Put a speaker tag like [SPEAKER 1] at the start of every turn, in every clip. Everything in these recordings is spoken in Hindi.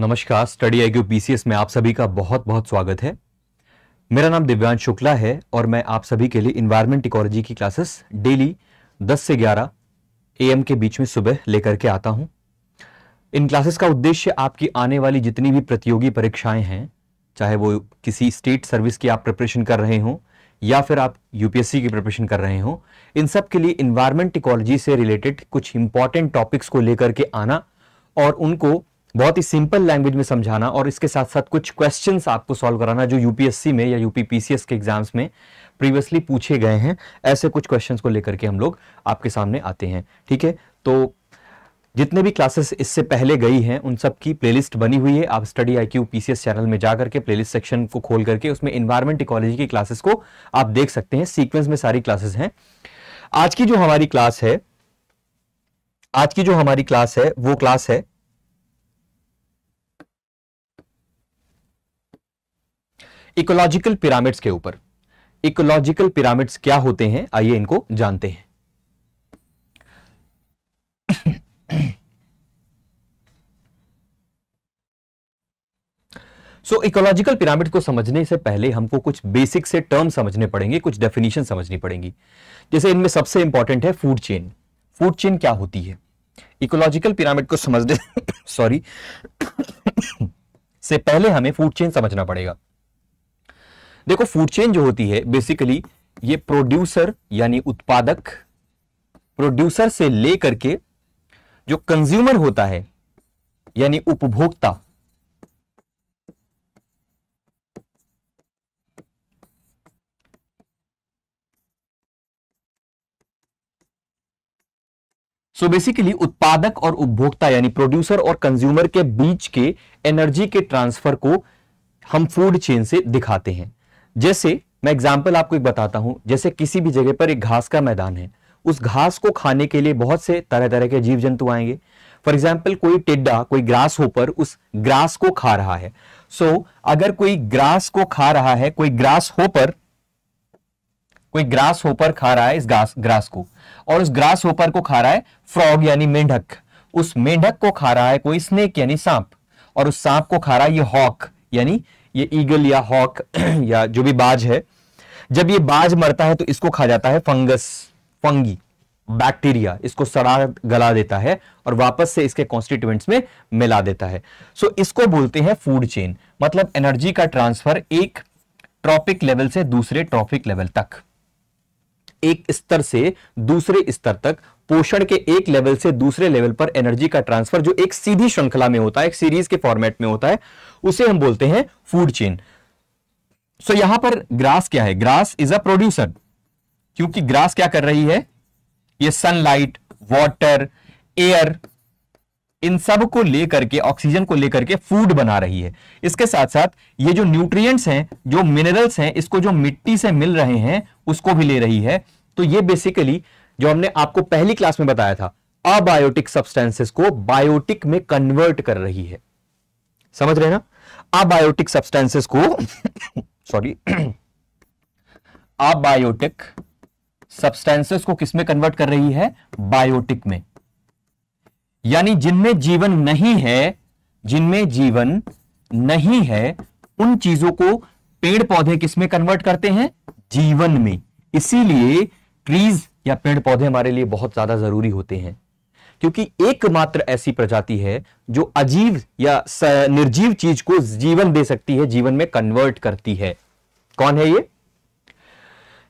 [SPEAKER 1] नमस्कार स्टडी आई पीसीएस में आप सभी का बहुत बहुत स्वागत है मेरा नाम दिव्यांश शुक्ला है और मैं आप सभी के लिए इन्वायरमेंट इकोलॉजी की क्लासेस डेली 10 से 11 एम के बीच में सुबह लेकर के आता हूं इन क्लासेस का उद्देश्य आपकी आने वाली जितनी भी प्रतियोगी परीक्षाएं हैं चाहे वो किसी स्टेट सर्विस की आप प्रिपरेशन कर रहे हों या फिर आप यूपीएससी की प्रिपरेशन कर रहे हो इन सब के लिए इन्वायरमेंट इकोलॉजी से रिलेटेड कुछ इंपॉर्टेंट टॉपिक्स को लेकर के आना और उनको बहुत ही सिंपल लैंग्वेज में समझाना और इसके साथ साथ कुछ क्वेश्चंस आपको सॉल्व कराना जो यूपीएससी में या यूपीपीसीएस के एग्जाम्स में प्रीवियसली पूछे गए हैं ऐसे कुछ क्वेश्चंस को लेकर के हम लोग आपके सामने आते हैं ठीक है तो जितने भी क्लासेस इससे पहले गई हैं उन सब की प्लेलिस्ट बनी हुई है आप study I Q PCS channel में जाकर के प्लेलिस्ट सेक्शन को खोल करके उसमें इन्वायरमेंट इकोलॉजी की क्लासेस को आप देख सकते हैं सीक्वेंस में सारी क्लासेस हैं आज की जो हमारी क्लास है आज की जो हमारी क्लास है वो क्लास है इकोलॉजिकल पिरामिड्स के ऊपर इकोलॉजिकल पिरामिड्स क्या होते हैं आइए इनको जानते हैं सो इकोलॉजिकल पिरामिड को समझने से पहले हमको कुछ बेसिक से टर्म समझने पड़ेंगे कुछ डेफिनेशन समझनी पड़ेंगी जैसे इनमें सबसे इंपॉर्टेंट है फूड चेन फूड चेन क्या होती है इकोलॉजिकल पिरामिड को समझने सॉरी से पहले हमें फूड चेन समझना पड़ेगा देखो फूड चेन जो होती है बेसिकली ये प्रोड्यूसर यानी उत्पादक प्रोड्यूसर से लेकर के जो कंज्यूमर होता है यानी उपभोक्ता सो so बेसिकली उत्पादक और उपभोक्ता यानी प्रोड्यूसर और कंज्यूमर के बीच के एनर्जी के ट्रांसफर को हम फूड चेन से दिखाते हैं जैसे मैं एग्जाम्पल आपको एक बताता हूं जैसे किसी भी जगह पर एक घास का मैदान है उस घास को खाने के लिए बहुत से तरह तरह के जीव जंतु आएंगे फॉर एग्जाम्पल कोई टिड्डा कोई ग्रास होपर उस ग्रास को खा रहा है सो so, अगर कोई ग्रास को खा रहा है कोई ग्रास होपर कोई ग्रास होपर खा रहा है इस ग्रास ग्रास को और उस ग्रास होपर को खा रहा है फ्रॉग यानी मेंढक उस मेंढक को खा रहा है कोई स्नेक यानी सांप और उस सांप को खा रहा है ये हॉक यानी ये ईगल या हॉक या जो भी बाज है जब ये बाज मरता है तो इसको खा जाता है फंगस फंगी बैक्टीरिया इसको सड़ा गला देता है और वापस से इसके कॉन्स्टिट्यूएंट्स में मिला देता है सो so, इसको बोलते हैं फूड चेन मतलब एनर्जी का ट्रांसफर एक ट्रॉपिक लेवल से दूसरे ट्रॉपिक लेवल तक एक स्तर से दूसरे स्तर तक पोषण के एक लेवल से दूसरे लेवल पर एनर्जी का ट्रांसफर जो एक सीधी श्रृंखला में होता है एक सीरीज के फॉर्मेट में होता है उसे हम बोलते हैं फूड चेन सो यहां पर ग्रास क्या है ग्रास इज अ प्रोड्यूसर क्योंकि ग्रास क्या कर रही है ये सनलाइट वाटर एयर इन सब को लेकर के ऑक्सीजन को लेकर के फूड बना रही है इसके साथ साथ ये जो न्यूट्रिएंट्स हैं जो मिनरल्स हैं इसको जो मिट्टी से मिल रहे हैं उसको भी ले रही है तो ये बेसिकली जो हमने आपको पहली क्लास में बताया था अबायोटिक सब्सटेंसेस को बायोटिक में कन्वर्ट कर रही है समझ रहे ना अबायोटिक सब्सटेंसेस को सॉरी अबायोटिक सब्सटेंसेस को किसमें कन्वर्ट कर रही है बायोटिक में यानी जिनमें जीवन नहीं है जिनमें जीवन नहीं है उन चीजों को पेड़ पौधे किसमें कन्वर्ट करते हैं जीवन में इसीलिए ट्रीज या पेड़ पौधे हमारे लिए बहुत ज्यादा जरूरी होते हैं क्योंकि एकमात्र ऐसी प्रजाति है जो अजीव या निर्जीव चीज को जीवन दे सकती है जीवन में कन्वर्ट करती है कौन है ये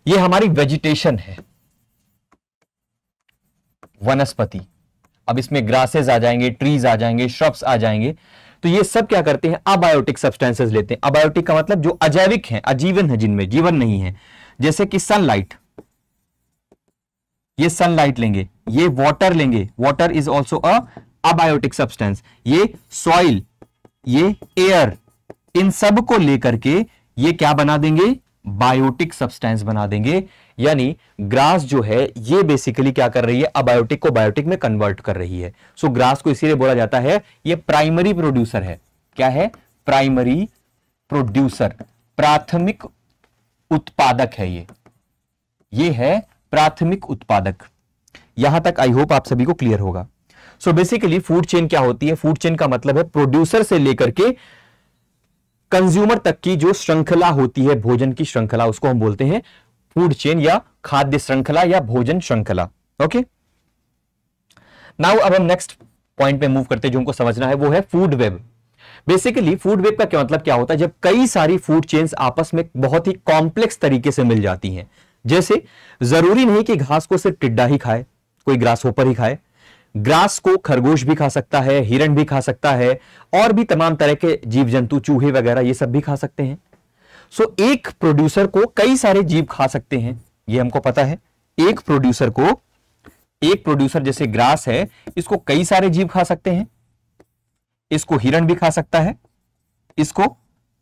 [SPEAKER 1] ये हमारी वेजिटेशन है वनस्पति अब इसमें ग्रासेस आ जाएंगे ट्रीज आ जाएंगे श्रब्स आ जाएंगे तो ये सब क्या करते हैं अबायोटिक सब्सटेंसेस लेते हैं अबायोटिक का मतलब जो अजैविक है अजीवन है जिनमें जीवन नहीं है जैसे कि सनलाइट ये सनलाइट लेंगे ये वॉटर लेंगे water is also abiotic substance ये सॉइल ये एयर इन सब को लेकर के ये क्या बना देंगे बायोटिक सब्सटेंस बना देंगे यानी ग्रास जो है ये बेसिकली क्या कर रही है अबायोटिक को बायोटिक में कन्वर्ट कर रही है सो so, ग्रास को इसीलिए बोला जाता है ये प्राइमरी प्रोड्यूसर है क्या है प्राइमरी प्रोड्यूसर प्राथमिक उत्पादक है ये ये है प्राथमिक उत्पादक यहां तक आई होप आप सभी को क्लियर होगा सो बेसिकली फूड चेन क्या होती है फूड चेन का मतलब है प्रोड्यूसर से लेकर के कंज्यूमर तक की जो श्रृंखला होती है भोजन की श्रृंखला उसको हम बोलते हैं फूड चेन या खाद्य श्रृंखला या भोजन श्रृंखला ओके नाउ अब हम नेक्स्ट पॉइंट में मूव करते हैं जो हमको समझना है वो है food web basically food web का क्या मतलब क्या होता है जब कई सारी फूड चेन्स आपस में बहुत ही कॉम्प्लेक्स तरीके से मिल जाती हैं जैसे जरूरी नहीं कि घास को सिर्फ टिड्डा ही खाए कोई ग्रास होपर ही खाए ग्रास को खरगोश भी खा सकता है हिरण भी खा सकता है और भी तमाम तरह के जीव जंतु चूहे वगैरह ये सब भी खा सकते हैं सो एक प्रोड्यूसर को कई सारे जीव खा सकते हैं ये हमको पता है एक प्रोड्यूसर को एक प्रोड्यूसर जैसे ग्रास है इसको कई सारे जीव खा सकते हैं इसको हिरण भी खा सकता है इसको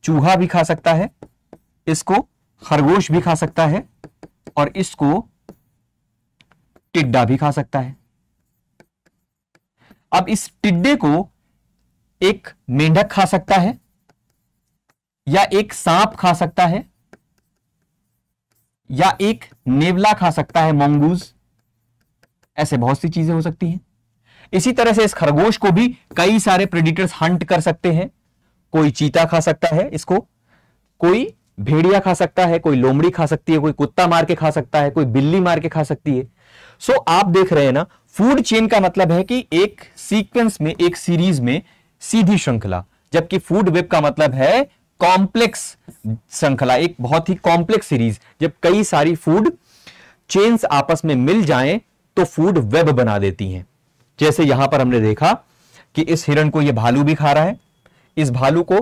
[SPEAKER 1] चूहा भी खा सकता है इसको खरगोश भी खा सकता है और इसको टिड्डा भी खा सकता है अब इस टिड्डे को एक मेंढक खा सकता है या एक सांप खा सकता है या एक नेवला खा सकता है मोंगूज ऐसे बहुत सी चीजें हो सकती हैं इसी तरह से इस खरगोश को भी कई सारे प्रेडिटर्स हंट कर सकते हैं कोई चीता खा सकता है इसको कोई भेड़िया खा सकता है कोई लोमड़ी खा सकती है कोई कुत्ता मार के खा सकता है कोई बिल्ली मार के खा सकती है सो so, आप देख रहे हैं ना फूड चेन का मतलब है कि एक सीक्वेंस में एक सीरीज में सीधी श्रृंखला जबकि फूड वेब का मतलब है कॉम्प्लेक्स श्रृंखला एक बहुत ही कॉम्प्लेक्स सीरीज जब कई सारी फूड चेन्स आपस में मिल जाएं तो फूड वेब बना देती हैं जैसे यहां पर हमने देखा कि इस हिरण को यह भालू भी खा रहा है इस भालू को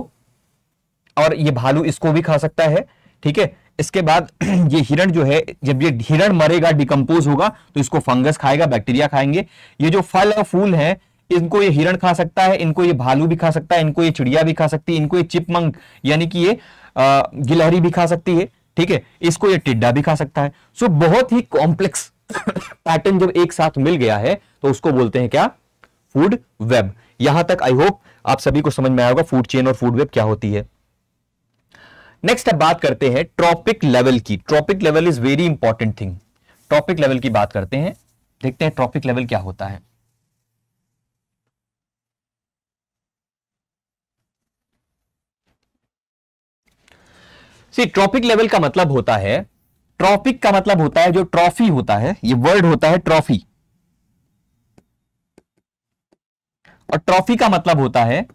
[SPEAKER 1] और ये भालू इसको भी खा सकता है ठीक है इसके बाद ये हिरण जो है जब ये हिरण मरेगा डिकम्पोज होगा तो इसको फंगस खाएगा बैक्टीरिया खाएंगे ये जो फल और फूल है इनको ये हिरण खा सकता है इनको ये भालू भी खा सकता है इनको ये चिड़िया भी खा सकती है इनको ये चिपमंग यानी कि ये गिलहरी भी खा सकती है ठीक है इसको ये टिड्डा भी खा सकता है सो बहुत ही कॉम्प्लेक्स पैटर्न जब एक साथ मिल गया है तो उसको बोलते हैं क्या फूड वेब यहां तक आई होप आप सभी को समझ में आएगा फूड चेन और फूड वेब क्या होती है नेक्स्ट अब बात करते हैं ट्रॉपिक लेवल की trophic level is very important thing trophic level की बात करते हैं देखते हैं ट्रॉपिक लेवल क्या होता है सी ट्रॉपिक लेवल का मतलब होता है ट्रॉपिक का मतलब होता है जो ट्रॉफी होता है ये वर्ड होता है ट्रॉफी और ट्रॉफी का मतलब होता है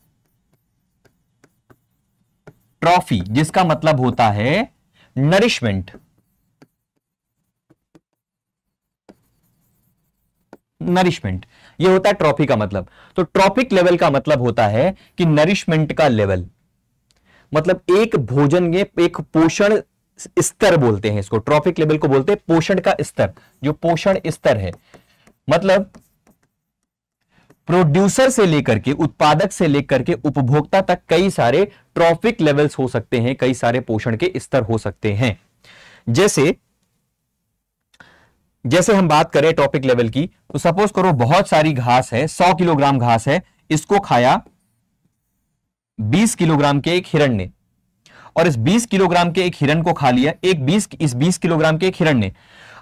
[SPEAKER 1] ट्रॉफी जिसका मतलब होता है नरिशमेंट नरिशमेंट ये होता है ट्रॉफी का मतलब तो ट्रॉपिक लेवल का मतलब होता है कि नरिशमेंट का लेवल मतलब एक भोजन के एक पोषण स्तर बोलते हैं इसको ट्रॉफिक लेवल को बोलते हैं पोषण का स्तर जो पोषण स्तर है मतलब प्रोड्यूसर से लेकर के उत्पादक से लेकर के उपभोक्ता तक कई सारे ट्रॉफिक लेवल्स हो सकते हैं कई सारे पोषण के स्तर हो सकते हैं जैसे जैसे हम बात करें टॉपिक लेवल की तो सपोज करो बहुत सारी घास है 100 किलोग्राम घास है इसको खाया 20 किलोग्राम के एक हिरण ने और इस 20 किलोग्राम के एक हिरण को खा लिया एक 20 इस 20 किलोग्राम के एक हिरण ने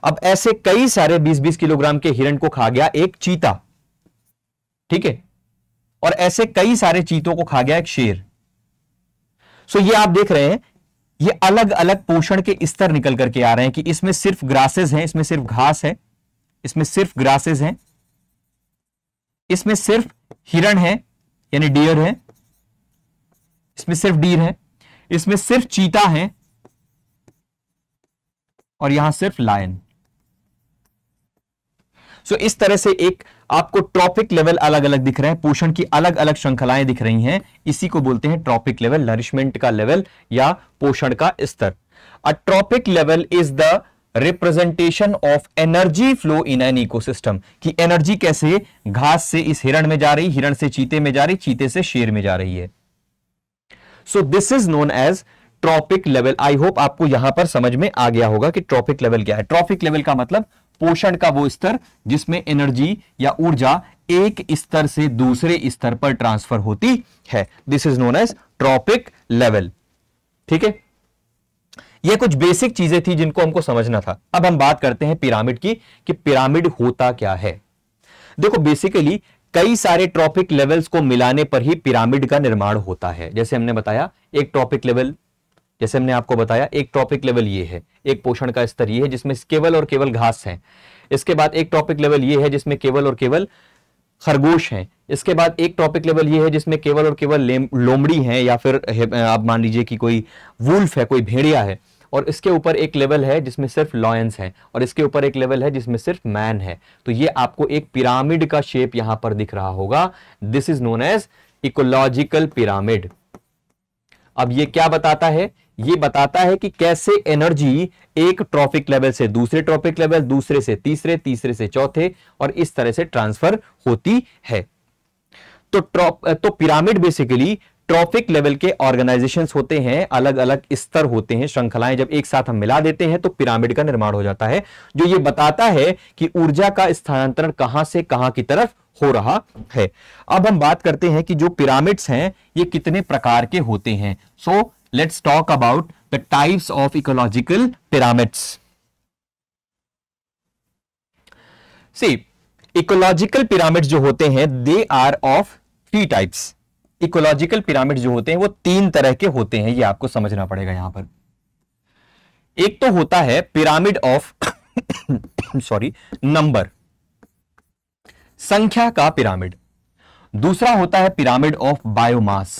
[SPEAKER 1] अब ऐसे कई सारे 20-20 किलोग्राम के हिरण को खा गया एक चीता ठीक है और ऐसे कई सारे चीतों को खा गया एक शेर सो ये आप देख रहे हैं ये अलग अलग पोषण के स्तर निकल करके आ रहे हैं कि इसमें सिर्फ ग्रासेस हैं इसमें सिर्फ घास है इसमें सिर्फ ग्रासेस हैं इसमें सिर्फ हिरण है यानी डियर है इसमें सिर्फ डीर है इसमें सिर्फ चीता है और यहां सिर्फ लायन सो so, इस तरह से एक आपको ट्रॉपिक लेवल अलग अलग दिख रहे हैं पोषण की अलग अलग श्रृंखलाएं दिख रही हैं इसी को बोलते हैं ट्रॉपिक लेवल नरिशमेंट का लेवल या पोषण का स्तर a trophic level is the representation of energy flow in an ecosystem कि एनर्जी कैसे घास से इस हिरण में जा रही हिरण से चीते में जा रही चीते से शेर में जा रही है so this is known as trophic level I hope आपको यहां पर समझ में आ गया होगा कि ट्रॉपिक लेवल क्या है ट्रॉपिक लेवल का मतलब पोषण का वो स्तर जिसमें एनर्जी या ऊर्जा एक स्तर से दूसरे स्तर पर ट्रांसफर होती है this is known as trophic level ठीक है ये कुछ बेसिक चीजें थी जिनको हमको समझना था अब हम बात करते हैं पिरामिड की कि पिरामिड होता क्या है देखो बेसिकली कई सारे ट्रॉपिक लेवल्स को मिलाने पर ही पिरामिड का निर्माण होता है जैसे हमने बताया एक ट्रॉपिक लेवल जैसे हमने आपको बताया एक टॉपिक लेवल ये है एक पोषण का स्तर ये है जिसमें केवल और केवल घास है इसके बाद एक टॉपिक लेवल ये है जिसमें केवल और केवल खरगोश है इसके बाद एक टॉपिक लेवल ये है जिसमें केवल और केवल लोमड़ी है या फिर आप मान लीजिए कि कोई वुल्फ है कोई भेड़िया है और इसके ऊपर एक लेवल है जिसमें सिर्फ लॉयंस है और इसके ऊपर एक लेवल है जिसमें सिर्फ मैन है तो ये आपको एक पिरामिड का शेप यहां पर दिख रहा होगा this is known as ecological pyramid अब ये क्या बताता है ये बताता है कि कैसे एनर्जी एक ट्रॉफिक लेवल से दूसरे ट्रॉफिक लेवल दूसरे से तीसरे तीसरे से चौथे और इस तरह से ट्रांसफर होती है तो तो पिरामिड बेसिकली ट्रॉफिक लेवल के ऑर्गेनाइजेशन होते हैं अलग अलग स्तर होते हैं श्रृंखलाएं जब एक साथ हम मिला देते हैं तो पिरामिड का निर्माण हो जाता है जो ये बताता है कि ऊर्जा का स्थानांतरण कहां से कहां की तरफ हो रहा है अब हम बात करते हैं कि जो पिरामिड्स हैं ये कितने प्रकार के होते हैं so so, let's talk about the types of ecological pyramids See, ecological pyramid जो होते हैं they are of three types ecological pyramid जो होते हैं वो तीन तरह के होते हैं ये आपको समझना पड़ेगा यहां पर एक तो होता है पिरामिड ऑफ सॉरी नंबर संख्या का पिरामिड दूसरा होता है पिरामिड ऑफ बायोमास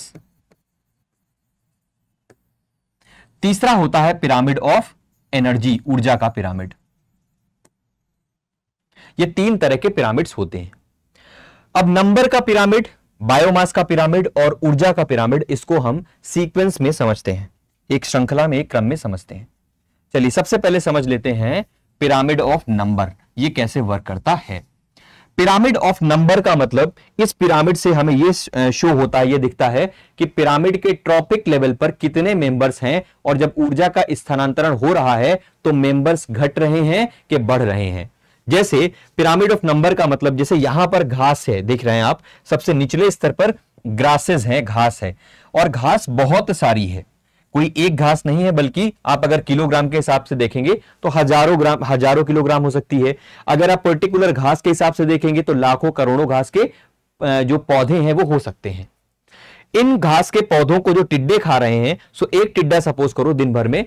[SPEAKER 1] तीसरा होता है पिरामिड ऑफ एनर्जी ऊर्जा का पिरामिड ये तीन तरह के पिरामिड्स होते हैं अब नंबर का पिरामिड बायोमास का पिरामिड और ऊर्जा का पिरामिड इसको हम सीक्वेंस में समझते हैं एक श्रृंखला में एक क्रम में समझते हैं चलिए सबसे पहले समझ लेते हैं पिरामिड ऑफ नंबर ये कैसे वर्क करता है पिरामिड ऑफ नंबर का मतलब इस पिरामिड से हमें ये शो होता है ये दिखता है कि पिरामिड के ट्रॉपिक लेवल पर कितने मेंबर्स हैं और जब ऊर्जा का स्थानांतरण हो रहा है तो मेंबर्स घट रहे हैं कि बढ़ रहे हैं जैसे पिरामिड ऑफ नंबर का मतलब जैसे यहां पर घास है देख रहे हैं आप सबसे निचले स्तर पर ग्रासेस है घास है और घास बहुत सारी है कोई एक घास नहीं है बल्कि आप अगर किलोग्राम के हिसाब से देखेंगे तो हजारों ग्राम हजारों किलोग्राम हो सकती है अगर आप पर्टिकुलर घास के हिसाब से देखेंगे तो लाखों करोड़ों घास के जो पौधे हैं वो हो सकते हैं इन घास के पौधों को जो टिड्डे खा रहे हैं सो एक टिड्डा सपोज करो दिन भर में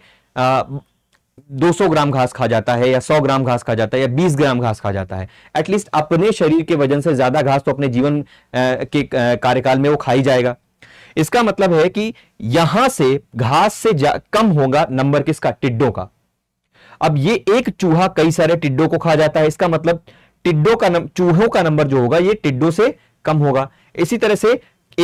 [SPEAKER 1] दो सौ ग्राम घास खा जाता है या सौ ग्राम घास खा जाता है या बीस ग्राम घास खा जाता है एटलीस्ट अपने शरीर के वजन से ज्यादा घास तो अपने जीवन के कार्यकाल में वो खा ही जाएगा इसका मतलब है कि यहां से घास से कम होगा नंबर किसका टिड्डों का अब ये एक चूहा कई सारे टिड्डों को खा जाता है इसका मतलब टिड्डों का चूहों का नंबर जो होगा ये टिड्डों से कम होगा इसी तरह से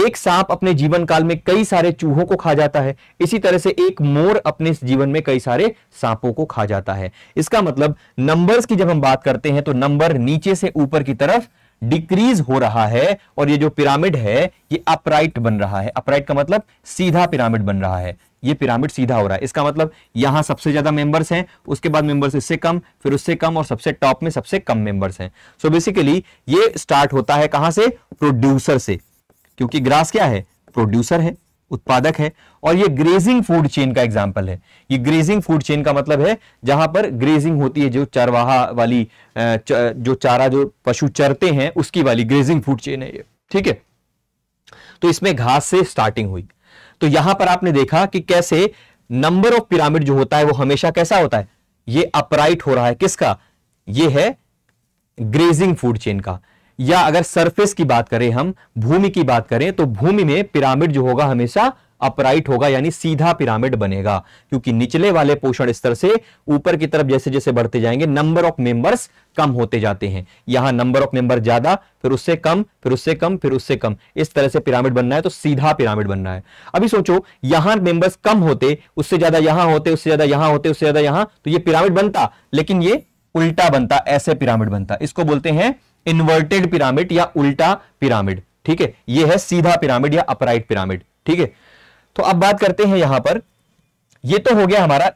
[SPEAKER 1] एक सांप अपने जीवन काल में कई सारे चूहों को खा जाता है इसी तरह से एक मोर अपने जीवन में कई सारे सांपों को खा जाता है इसका मतलब नंबर्स की जब हम बात करते हैं तो नंबर नीचे से ऊपर की तरफ डिक्रीज हो रहा है और ये जो पिरामिड है ये अपराइट बन रहा है अपराइट का मतलब सीधा पिरामिड बन रहा है ये पिरामिड सीधा हो रहा है इसका मतलब यहां सबसे ज्यादा मेंबर्स हैं उसके बाद मेंबर्स इससे कम फिर उससे कम और सबसे टॉप में सबसे कम मेंबर्स हैं सो so बेसिकली ये स्टार्ट होता है कहां से प्रोड्यूसर से क्योंकि ग्रास क्या है प्रोड्यूसर है उत्पादक है और ये ग्रेजिंग फूड चेन का एग्जाम्पल है ये ग्रेजिंग फूड चेन का मतलब है जहां पर ग्रेजिंग होती है जो चरवाहा वाली जो चारा जो पशु चरते हैं उसकी वाली ग्रेजिंग फूड चेन है ये ठीक है तो इसमें घास से स्टार्टिंग हुई तो यहां पर आपने देखा कि कैसे नंबर ऑफ पिरामिड जो होता है वो हमेशा कैसा होता है ये अपराइट हो रहा है किसका ये है ग्रेजिंग फूड चेन का या अगर सरफेस की बात करें हम भूमि की बात करें तो भूमि में पिरामिड जो होगा हमेशा अपराइट होगा यानी सीधा पिरामिड बनेगा क्योंकि निचले वाले पोषण स्तर से ऊपर की तरफ जैसे जैसे बढ़ते जाएंगे नंबर ऑफ मेंबर्स कम होते जाते हैं यहां नंबर ऑफ मेंबर ज्यादा फिर उससे कम फिर उससे कम फिर उससे कम इस तरह से पिरामिड बनना है तो सीधा पिरामिड बनना है अभी सोचो यहां मेंबर्स कम होते उससे ज्यादा यहां होते उससे ज्यादा यहां होते उससे ज्यादा यहां तो ये पिरामिड बनता लेकिन ये उल्टा बनता ऐसे पिरामिड बनता इसको बोलते हैं इन्वर्टेड पिरामिड या उल्टा पिरामिड ठीक है ये है सीधा पिरामिड या अपराइट पिरामिड ठीक है तो अब बात करते हैं यहां पर ये तो हो गया हमारा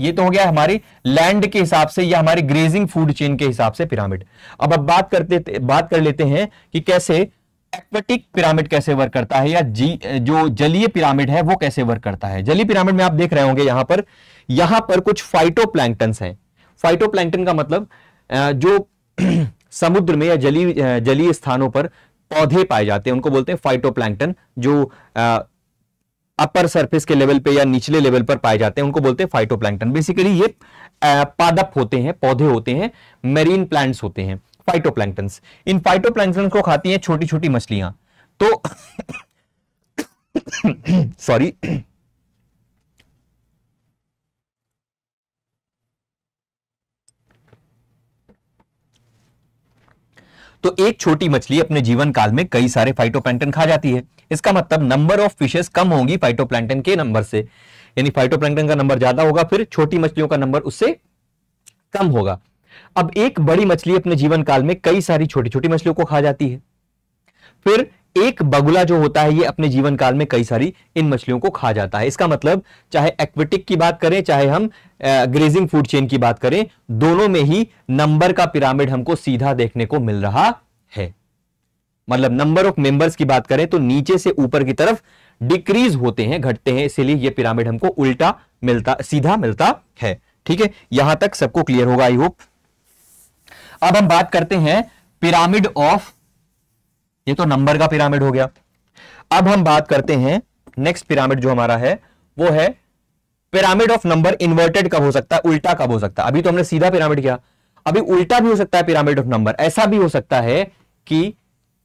[SPEAKER 1] ये तो हो गया हमारी लैंड के हिसाब से या हमारी ग्रेजिंग फूड चेन के हिसाब से पिरामिड अब अब बात करते बात कर लेते हैं कि कैसे एक्वेटिक पिरामिड कैसे वर्क करता है या जी जो जलीय पिरामिड है वो कैसे वर्क करता है जलीय पिरामिड में आप देख रहे होंगे यहां पर यहां पर कुछ फाइटो हैं फाइटोप्लैंकटन का मतलब जो समुद्र में या जली जलीय स्थानों पर पौधे पाए जाते हैं उनको बोलते हैं फाइटोप्लैंकटन जो अपर सरफेस के लेवल पे या निचले लेवल पर पाए जाते हैं उनको बोलते हैं फाइटोप्लैंकटन बेसिकली ये पादप होते हैं पौधे होते हैं मेरीन प्लांट्स होते हैं फाइटोप्लैंकटन इन फाइटोप्लैंकटन को खाती हैं छोटी छोटी मछलियां तो सॉरी तो एक छोटी मछली अपने जीवन काल में कई सारे फाइटोप्लैंटन खा जाती है इसका मतलब नंबर ऑफ फिशेस कम होगी फाइटोप्लैंटन के नंबर से यानी फाइटोप्लैंटन का नंबर ज्यादा होगा फिर छोटी मछलियों का नंबर उससे कम होगा अब एक बड़ी मछली अपने जीवन काल में कई सारी छोटी छोटी मछलियों को खा जाती है फिर एक बगुला जो होता है ये अपने जीवन काल में कई सारी इन मछलियों को खा जाता है इसका मतलब चाहे एक्वेटिक की बात करें चाहे हम ग्रेजिंग फूड चेन की बात करें दोनों में ही नंबर का पिरामिड हमको सीधा देखने को मिल रहा है मतलब नंबर ऑफ मेंबर्स की बात करें तो नीचे से ऊपर की तरफ डिक्रीज होते हैं घटते हैं इसीलिए यह पिरामिड हमको उल्टा मिलता सीधा मिलता है ठीक है यहां तक सबको क्लियर होगा आई होप अब हम बात करते हैं पिरामिड ऑफ ये तो नंबर का पिरामिड हो गया अब हम बात करते हैं नेक्स्ट पिरामिड जो हमारा है वो है पिरामिड ऑफ नंबर इन्वर्टेड कब हो सकता है उल्टा कब हो सकता है अभी तो हमने सीधा पिरामिड किया अभी उल्टा भी हो सकता है पिरामिड ऑफ नंबर ऐसा भी हो सकता है कि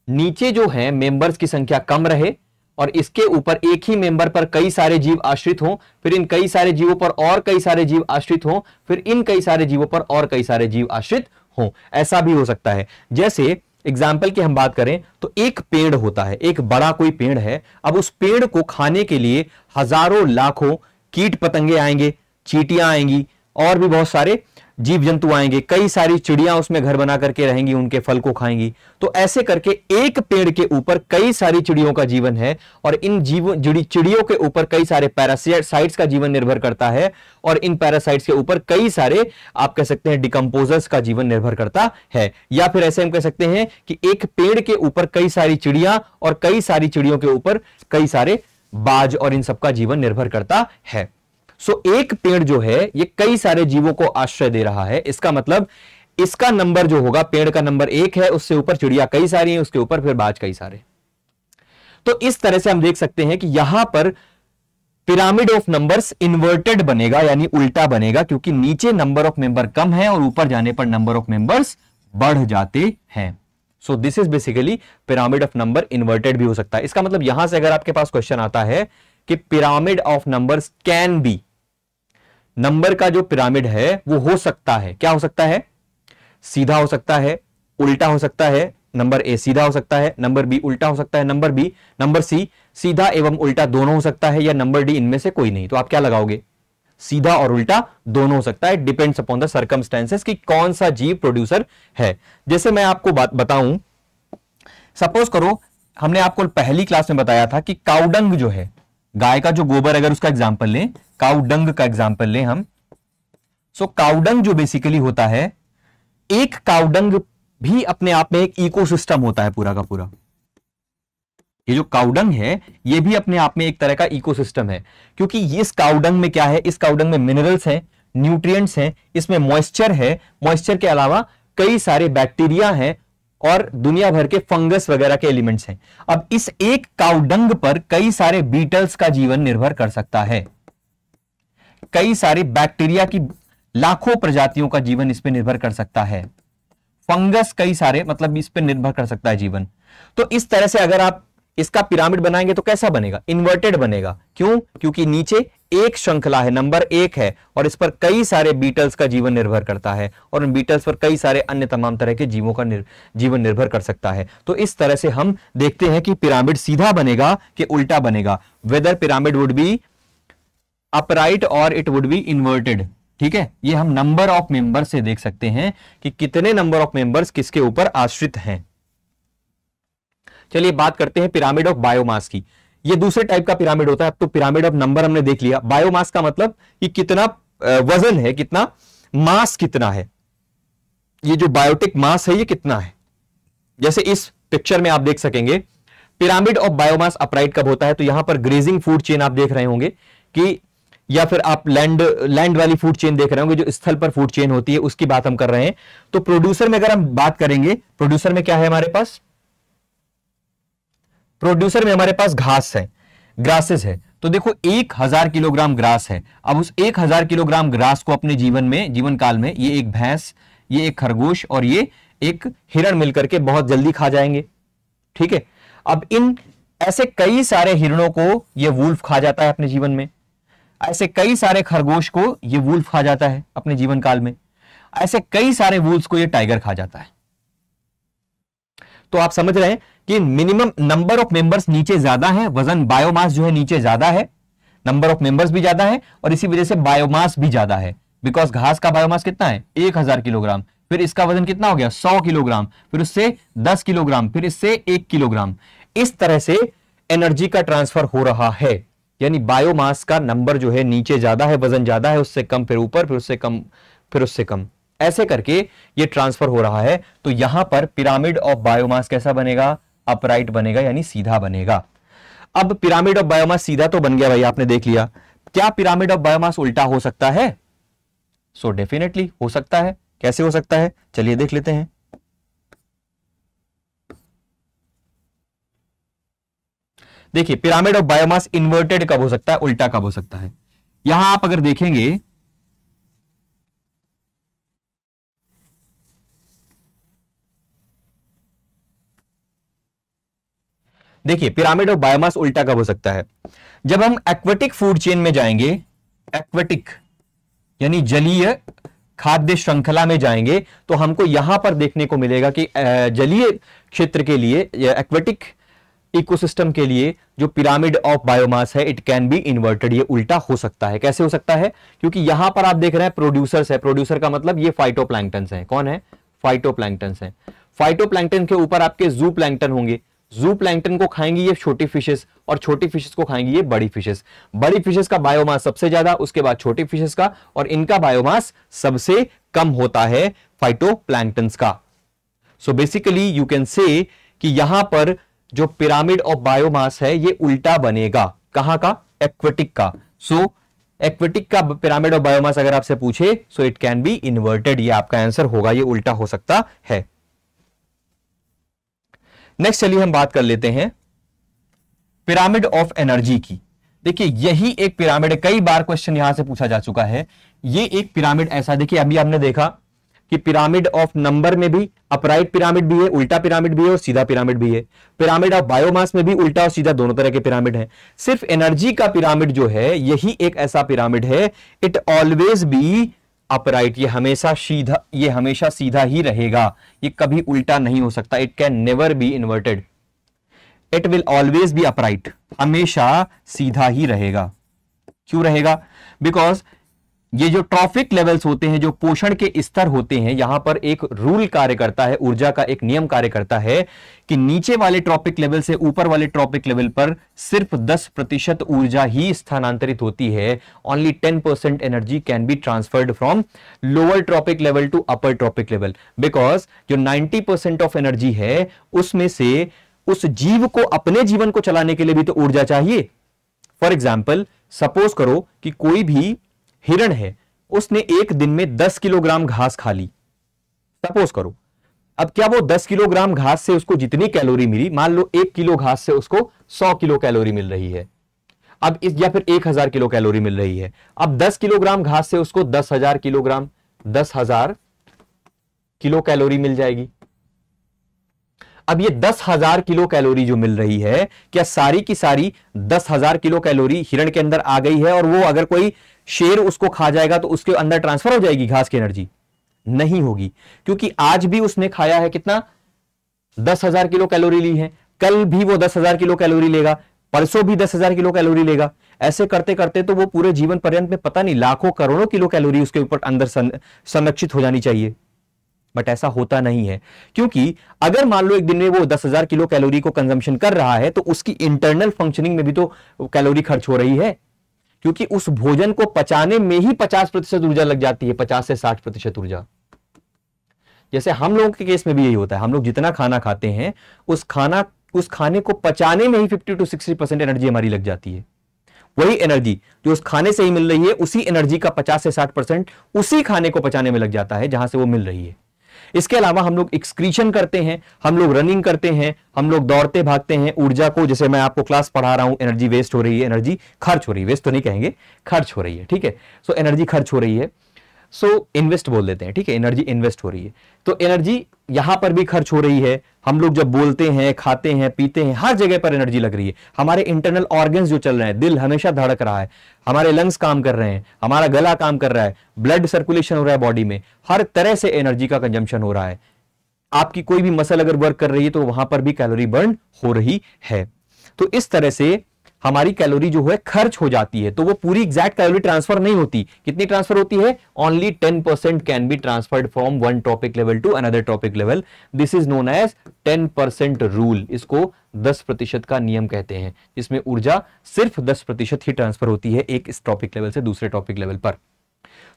[SPEAKER 1] नीचे जो है मेंबर्स की संख्या कम रहे और इसके ऊपर एक ही मेंबर पर कई सारे जीव आश्रित हों फिर इन कई सारे जीवों पर और कई सारे जीव आश्रित हों फिर इन कई सारे जीवों पर और कई सारे जीव आश्रित हों ऐसा भी हो सकता है जैसे एग्जाम्पल की हम बात करें तो एक पेड़ होता है एक बड़ा कोई पेड़ है अब उस पेड़ को खाने के लिए हजारों लाखों कीट पतंगे आएंगे चीटियां आएंगी और भी बहुत सारे जीव जंतु आएंगे कई सारी चिड़ियां उसमें घर बना करके रहेंगी उनके फल को खाएंगी तो ऐसे करके एक पेड़ के ऊपर कई सारी चिड़ियों का जीवन है और इन जीव चिड़ियों के ऊपर कई सारे पैरासाइट्स का जीवन निर्भर करता है और इन पैरासाइट्स के ऊपर कई सारे आप कह सकते हैं डिकम्पोजर्स का जीवन निर्भर करता है या फिर ऐसे हम कह सकते हैं कि एक पेड़ के ऊपर कई सारी चिड़िया और कई सारी चिड़ियों के ऊपर कई सारे बाज और इन सबका जीवन निर्भर करता है सो एक पेड़ जो है ये कई सारे जीवों को आश्रय दे रहा है इसका मतलब इसका नंबर जो होगा पेड़ का नंबर एक है उससे ऊपर चिड़िया कई सारी है उसके ऊपर फिर बाज कई सारे तो इस तरह से हम देख सकते हैं कि यहां पर पिरामिड ऑफ नंबर्स इन्वर्टेड बनेगा यानी उल्टा बनेगा क्योंकि नीचे नंबर ऑफ मेंबर कम है और ऊपर जाने पर नंबर ऑफ मेंबर्स बढ़ जाते हैं so this is basically pyramid of number inverted भी हो सकता है इसका मतलब यहां से अगर आपके पास क्वेश्चन आता है कि pyramid of numbers can be number का जो पिरामिड है वो हो सकता है क्या हो सकता है सीधा हो सकता है उल्टा हो सकता है नंबर ए सीधा हो सकता है नंबर बी उल्टा हो सकता है नंबर बी नंबर सी सीधा एवं उल्टा दोनों हो सकता है या नंबर डी इनमें से कोई नहीं तो आप क्या लगाओगे सीधा और उल्टा दोनों हो सकता है डिपेंड्स अपॉन द सर्कमस्टेंसेस कि कौन सा जीव प्रोड्यूसर है जैसे मैं आपको बात बताऊं सपोज करो हमने आपको पहली क्लास में बताया था कि काउडंग जो है गाय का जो गोबर अगर उसका एग्जाम्पल लें काउडंग का एग्जाम्पल लें हम सो so, काउडंग जो बेसिकली होता है एक काउडंग भी अपने आप में एक इकोसिस्टम होता है पूरा का पूरा ये जो काउडंग है ये भी अपने आप में एक तरह का इकोसिस्टम है क्योंकि इस काउडंग में क्या है इस काउडंग में मिनरल्स हैं न्यूट्रिएंट्स हैं इसमें मॉइस्चर है मॉइस्चर के अलावा कई सारे बैक्टीरिया हैं और दुनिया भर के फंगस वगैरह के एलिमेंट्स हैं अब इस एक काउडंग पर कई सारे बीटल्स का जीवन निर्भर कर सकता है कई सारे बैक्टीरिया की लाखों प्रजातियों का जीवन इस पर निर्भर कर सकता है फंगस कई सारे मतलब इस पर निर्भर कर सकता है जीवन तो इस तरह से अगर आप इसका पिरामिड बनाएंगे तो कैसा बनेगा इन्वर्टेड बनेगा क्यों क्योंकि नीचे एक श्रृंखला है नंबर एक है और इस पर कई सारे बीटल्स का जीवन निर्भर करता है और उन बीटल्स पर कई सारे अन्य तमाम तरह के जीवों का निर, जीवन निर्भर कर सकता है तो इस तरह से हम देखते हैं कि पिरामिड सीधा बनेगा कि उल्टा बनेगा whether pyramid would be upright और इट वुड बी इन्वर्टेड ठीक है ये हम नंबर ऑफ मेंबर से देख सकते हैं कि कितने नंबर ऑफ मेंबर्स किसके ऊपर आश्रित हैं चलिए बात करते हैं पिरामिड ऑफ बायोमास की ये दूसरे टाइप का पिरामिड होता है तो पिरामिड ऑफ नंबर हमने देख लिया बायोमास का मतलब कि कितना वजन है कितना मास कितना है ये जो बायोटिक मास है ये कितना है जैसे इस पिक्चर में आप देख सकेंगे पिरामिड ऑफ बायोमास अपराइट कब होता है तो यहां पर ग्रेजिंग फूड चेन आप देख रहे होंगे कि या फिर आप लैंड लैंड वाली फूड चेन देख रहे होंगे जो स्थल पर फूड चेन होती है उसकी बात हम कर रहे हैं तो प्रोड्यूसर में अगर हम बात करेंगे प्रोड्यूसर में क्या है हमारे पास प्रोड्यूसर में हमारे पास घास है ग्रासेस है तो देखो एक हजार किलोग्राम ग्रास है अब उस एक हजार किलोग्राम ग्रास को अपने जीवन में जीवन काल में ये एक भैंस ये एक खरगोश और ये एक हिरण मिलकर के बहुत जल्दी खा जाएंगे ठीक है अब इन ऐसे कई सारे हिरणों को ये वुल्फ खा जाता है अपने जीवन में ऐसे कई सारे खरगोश को ये वुल्फ खा जाता है अपने जीवन काल में ऐसे कई सारे वुल्फ को ये टाइगर खा जाता है तो आप समझ रहे हैं कि मिनिमम नंबर ऑफ मेंबर्स नीचे ज्यादा है वजन बायोमास जो है नीचे ज्यादा है नंबर ऑफ मेंबर्स भी ज्यादा है और इसी वजह से बायोमास भी ज्यादा है बिकॉज घास का बायोमास कितना है एक हजार किलोग्राम फिर इसका वजन कितना हो गया सौ किलोग्राम फिर उससे दस किलोग्राम फिर इससे एक किलोग्राम इस तरह से एनर्जी का ट्रांसफर हो रहा है यानी बायोमास का नंबर जो है नीचे ज्यादा है वजन ज्यादा है उससे कम फिर ऊपर फिर उससे कम फिर उससे कम ऐसे करके ये ट्रांसफर हो रहा है तो यहां पर पिरामिड ऑफ बायोमास कैसा बनेगा अपराइट बनेगा यानी सीधा बनेगा अब पिरामिड ऑफ बायोमास सीधा तो बन गया भाई आपने देख लिया क्या पिरामिड ऑफ बायोमास उल्टा हो सकता है सो so डेफिनेटली हो सकता है कैसे हो सकता है चलिए देख लेते हैं देखिए पिरामिड ऑफ बायोमास इन्वर्टेड कब हो सकता है उल्टा कब हो सकता है यहां आप अगर देखेंगे देखिए पिरामिड ऑफ बायोमास उल्टा कब हो सकता है जब हम एक्वेटिक फूड चेन में जाएंगे एक्वेटिक यानी जलीय खाद्य श्रृंखला में जाएंगे तो हमको यहां पर देखने को मिलेगा कि जलीय क्षेत्र के लिए एक्वेटिक इकोसिस्टम के लिए जो पिरामिड ऑफ बायोमास है इट कैन बी इन्वर्टेड ये उल्टा हो सकता है कैसे हो सकता है क्योंकि यहां पर आप देख रहे हैं प्रोड्यूसर्स है प्रोड्यूसर का मतलब ये फाइटो हैं कौन है फाइटो हैं फाइटो के ऊपर आपके जू होंगे जू को खाएंगी ये छोटी फिशेस और छोटी फिशेस को खाएंगी ये बड़ी फिशेस बड़ी फिशेस का बायोमास सबसे ज्यादा उसके बाद छोटी फिशेस का और इनका बायोमास सबसे कम होता है फाइटो का so basically you can say कि यहां पर जो पिरामिड ऑफ बायोमास है ये उल्टा बनेगा कहां का एक्वेटिक का सो so, एक्वेटिक का पिरामिड ऑफ बायोमास अगर आपसे पूछे so it can be inverted ये आपका आंसर होगा ये उल्टा हो सकता है नेक्स्ट चलिए हम बात कर लेते हैं पिरामिड ऑफ एनर्जी की देखिए यही एक पिरामिड है कई बार क्वेश्चन यहां से पूछा जा चुका है ये एक पिरामिड ऐसा देखिए अभी आपने देखा कि पिरामिड ऑफ नंबर में भी अपराइट पिरामिड भी है उल्टा पिरामिड भी है और सीधा पिरामिड भी है पिरामिड ऑफ बायोमास में भी उल्टा और सीधा दोनों तरह के पिरामिड हैं सिर्फ एनर्जी का पिरामिड जो है यही एक ऐसा पिरामिड है इट ऑलवेज बी अपराइट ये हमेशा सीधा ये हमेशा सीधा ही रहेगा ये कभी उल्टा नहीं हो सकता it can never be inverted it will always be upright हमेशा सीधा ही रहेगा क्यों रहेगा बिकॉज ये जो ट्रॉफिक लेवल्स होते हैं जो पोषण के स्तर होते हैं यहां पर एक रूल कार्य करता है ऊर्जा का एक नियम कार्य करता है कि नीचे वाले ट्रॉपिक लेवल से ऊपर वाले ट्रॉपिक लेवल पर सिर्फ 10 प्रतिशत ऊर्जा ही स्थानांतरित होती है only 10 percent energy can be transferred from lower trophic level to upper trophic level because जो नाइनटी परसेंट ऑफ एनर्जी है उसमें से उस जीव को अपने जीवन को चलाने के लिए भी तो ऊर्जा चाहिए फॉर एग्जाम्पल सपोज करो कि कोई भी हिरण है उसने एक दिन में दस किलोग्राम घास खा ली सपोज करो अब क्या वो दस किलोग्राम घास से उसको जितनी कैलोरी मिली मान लो एक किलो घास से उसको सौ किलो कैलोरी मिल रही है अब इस या फिर एक हजार किलो कैलोरी मिल रही है अब दस किलोग्राम घास से उसको दस हजार किलोग्राम दस हजार किलो कैलोरी मिल जाएगी अब ये दस हजार किलो कैलोरी जो मिल रही है क्या सारी की सारी दस हजार किलो कैलोरी हिरण के अंदर आ गई है और वो अगर कोई शेर उसको खा जाएगा तो उसके अंदर ट्रांसफर हो जाएगी घास की एनर्जी नहीं होगी क्योंकि आज भी उसने खाया है कितना दस हजार किलो कैलोरी ली है कल भी वो दस हजार किलो कैलोरी लेगा परसों भी दस हजार किलो कैलोरी लेगा ऐसे करते करते तो वो पूरे जीवन पर्यंत में पता नहीं लाखों करोड़ों किलो कैलोरी उसके ऊपर अंदर संरक्षित हो जानी चाहिए बट ऐसा होता नहीं है क्योंकि अगर मान लो एक दिन में वो दस हजार किलो कैलोरी को कंजम्पशन कर रहा है तो उसकी इंटरनल फंक्शनिंग में भी तो कैलोरी खर्च हो रही है क्योंकि उस भोजन को पचाने में ही पचास प्रतिशत ऊर्जा लग जाती है पचास से साठ प्रतिशत ऊर्जा जैसे हम लोगों के केस में भी यही होता है हम लोग जितना खाना खाते हैं उस खाना उस खाने को पचाने में ही fifty to sixty percent energy हमारी लग जाती है वही एनर्जी जो उस खाने से ही मिल रही है उसी एनर्जी का पचास से साठ परसेंट उसी खाने को पचाने में लग जाता है जहां से वो मिल रही है इसके अलावा हम लोग एक्सक्रीशन करते हैं हम लोग रनिंग करते हैं हम लोग दौड़ते भागते हैं ऊर्जा को जैसे मैं आपको क्लास पढ़ा रहा हूं एनर्जी वेस्ट हो रही है एनर्जी खर्च हो रही है वेस्ट तो नहीं कहेंगे खर्च हो रही है ठीक है सो एनर्जी खर्च हो रही है सो so, इन्वेस्ट बोल देते हैं ठीक है एनर्जी इन्वेस्ट हो रही है तो एनर्जी यहां पर भी खर्च हो रही है हम लोग जब बोलते हैं खाते हैं पीते हैं हर जगह पर एनर्जी लग रही है हमारे इंटरनल ऑर्गन्स जो चल रहे हैं दिल हमेशा धड़क रहा है हमारे लंग्स काम कर रहे हैं हमारा गला काम कर रहा है ब्लड सर्कुलेशन हो रहा है बॉडी में हर तरह से एनर्जी का कंजम्पशन हो रहा है आपकी कोई भी मसल अगर वर्क कर रही है तो वहां पर भी कैलोरी बर्न हो रही है तो इस तरह से हमारी कैलोरी जो है खर्च हो जाती है तो वो पूरी एग्जैक्ट कैलोरी ट्रांसफर नहीं होती कितनी ट्रांसफर होती है only ten percent can be transferred from one trophic level to another trophic level this is known as ten percent rule इसको दस प्रतिशत का नियम कहते हैं जिसमें ऊर्जा सिर्फ दस प्रतिशत ही ट्रांसफर होती है एक इस टॉपिक लेवल से दूसरे टॉपिक लेवल पर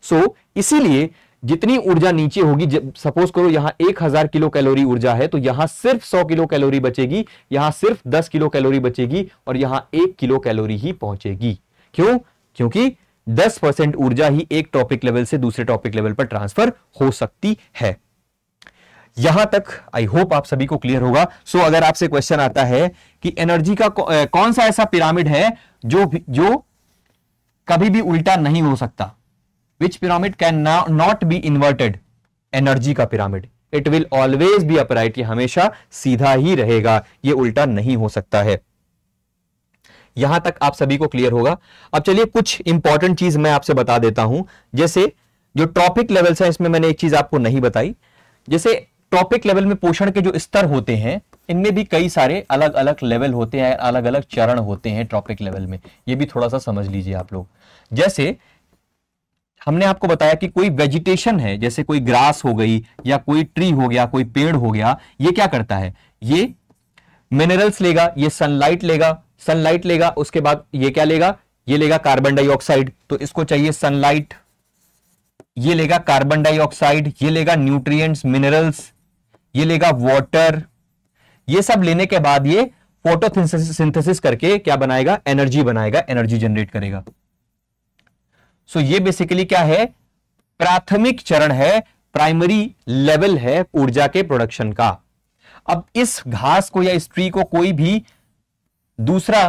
[SPEAKER 1] सो so, इसीलिए जितनी ऊर्जा नीचे होगी सपोज करो यहां एक हजार किलो कैलोरी ऊर्जा है तो यहां सिर्फ सौ किलो कैलोरी बचेगी यहां सिर्फ दस किलो कैलोरी बचेगी और यहां एक किलो कैलोरी ही पहुंचेगी क्यों क्योंकि दस परसेंट ऊर्जा ही एक टॉपिक लेवल से दूसरे टॉपिक लेवल पर ट्रांसफर हो सकती है यहां तक आई होप आप सभी को क्लियर होगा सो so, अगर आपसे क्वेश्चन आता है कि एनर्जी का कौन सा ऐसा पिरामिड है जो जो कभी भी उल्टा नहीं हो सकता which pyramid can not be inverted energy का pyramid it will always be upright ये हमेशा सीधा ही रहेगा ये उल्टा नहीं हो सकता है यहां तक आप सभी को क्लियर होगा अब चलिए कुछ इंपॉर्टेंट चीज मैं आपसे बता देता हूं जैसे जो ट्रॉपिक लेवल्स है इसमें मैंने एक चीज आपको नहीं बताई जैसे ट्रॉपिक लेवल में पोषण के जो स्तर होते हैं इनमें भी कई सारे अलग अलग लेवल होते हैं अलग अलग चरण होते हैं ट्रॉपिक लेवल में ये भी थोड़ा सा समझ लीजिए आप लोग जैसे हमने आपको बताया कि कोई वेजिटेशन है जैसे कोई ग्रास हो गई या कोई ट्री हो गया कोई पेड़ हो गया ये क्या करता है ये मिनरल्स लेगा ये सनलाइट लेगा सनलाइट लेगा उसके बाद ये क्या लेगा ये लेगा कार्बन डाइऑक्साइड तो इसको चाहिए सनलाइट ये लेगा कार्बन डाइऑक्साइड ये लेगा न्यूट्रिएंट्स मिनरल्स ये लेगा वाटर ये सब लेने के बाद ये फोटोसिंथेसिस करके क्या बनाएगा एनर्जी बनाएगा एनर्जी जनरेट करेगा सो ये बेसिकली क्या है प्राथमिक चरण है प्राइमरी लेवल है ऊर्जा के प्रोडक्शन का अब इस घास को या इस ट्री को कोई भी दूसरा